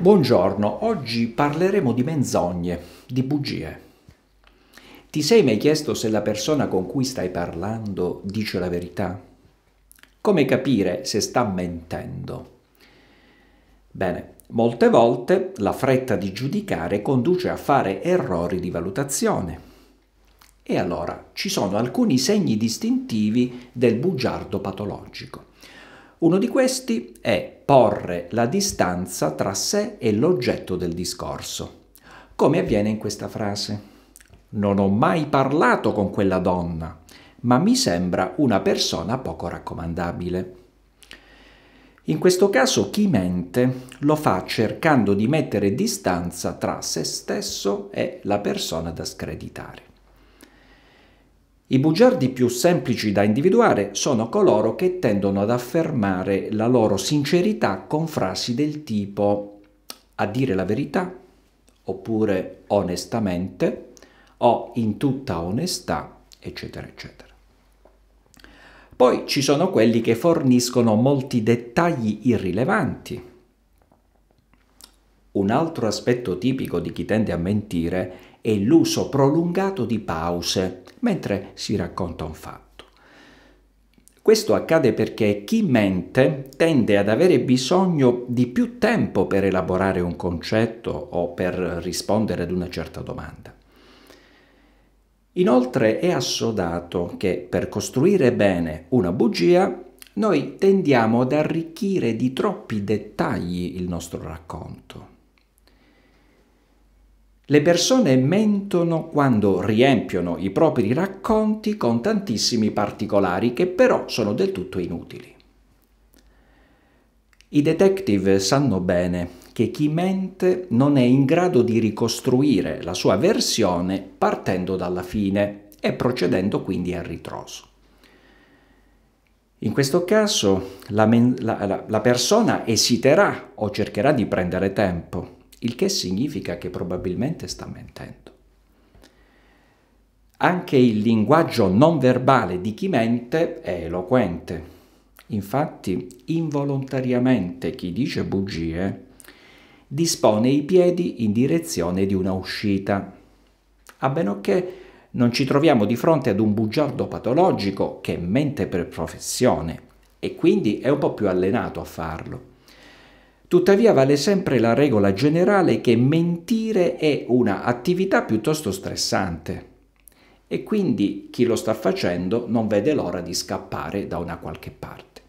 Buongiorno, oggi parleremo di menzogne, di bugie. Ti sei mai chiesto se la persona con cui stai parlando dice la verità? Come capire se sta mentendo? Bene, molte volte la fretta di giudicare conduce a fare errori di valutazione. E allora ci sono alcuni segni distintivi del bugiardo patologico. Uno di questi è porre la distanza tra sé e l'oggetto del discorso, come avviene in questa frase. Non ho mai parlato con quella donna, ma mi sembra una persona poco raccomandabile. In questo caso chi mente lo fa cercando di mettere distanza tra se stesso e la persona da screditare. I bugiardi più semplici da individuare sono coloro che tendono ad affermare la loro sincerità con frasi del tipo a dire la verità, oppure onestamente, o in tutta onestà, eccetera, eccetera. Poi ci sono quelli che forniscono molti dettagli irrilevanti. Un altro aspetto tipico di chi tende a mentire è e l'uso prolungato di pause mentre si racconta un fatto. Questo accade perché chi mente tende ad avere bisogno di più tempo per elaborare un concetto o per rispondere ad una certa domanda. Inoltre è assodato che per costruire bene una bugia noi tendiamo ad arricchire di troppi dettagli il nostro racconto. Le persone mentono quando riempiono i propri racconti con tantissimi particolari che però sono del tutto inutili. I detective sanno bene che chi mente non è in grado di ricostruire la sua versione partendo dalla fine e procedendo quindi al ritroso. In questo caso la, la, la persona esiterà o cercherà di prendere tempo il che significa che probabilmente sta mentendo. Anche il linguaggio non verbale di chi mente è eloquente. Infatti, involontariamente chi dice bugie dispone i piedi in direzione di una uscita, a meno che non ci troviamo di fronte ad un bugiardo patologico che mente per professione e quindi è un po' più allenato a farlo. Tuttavia vale sempre la regola generale che mentire è una attività piuttosto stressante e quindi chi lo sta facendo non vede l'ora di scappare da una qualche parte.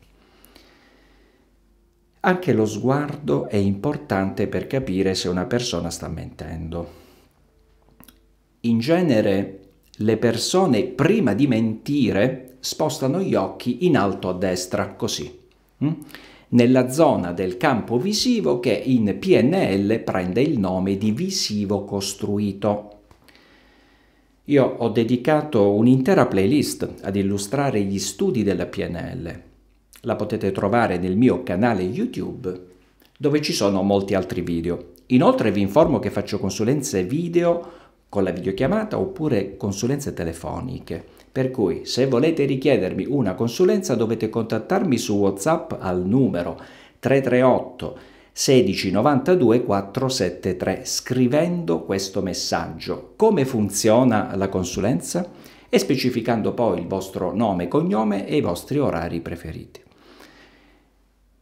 Anche lo sguardo è importante per capire se una persona sta mentendo. In genere le persone prima di mentire spostano gli occhi in alto a destra, così. Hm? nella zona del campo visivo che in PNL prende il nome di visivo costruito. Io ho dedicato un'intera playlist ad illustrare gli studi della PNL. La potete trovare nel mio canale YouTube dove ci sono molti altri video. Inoltre vi informo che faccio consulenze video con la videochiamata oppure consulenze telefoniche. Per cui se volete richiedermi una consulenza dovete contattarmi su WhatsApp al numero 338 1692 473 scrivendo questo messaggio. Come funziona la consulenza? E specificando poi il vostro nome, e cognome e i vostri orari preferiti.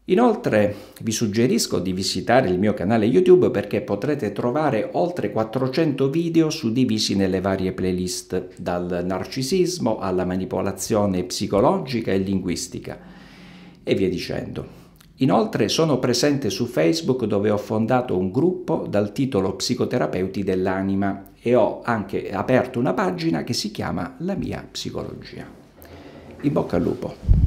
Inoltre vi suggerisco di visitare il mio canale YouTube perché potrete trovare oltre 400 video suddivisi nelle varie playlist, dal narcisismo alla manipolazione psicologica e linguistica e via dicendo. Inoltre sono presente su Facebook dove ho fondato un gruppo dal titolo Psicoterapeuti dell'anima e ho anche aperto una pagina che si chiama La mia psicologia. In bocca al lupo!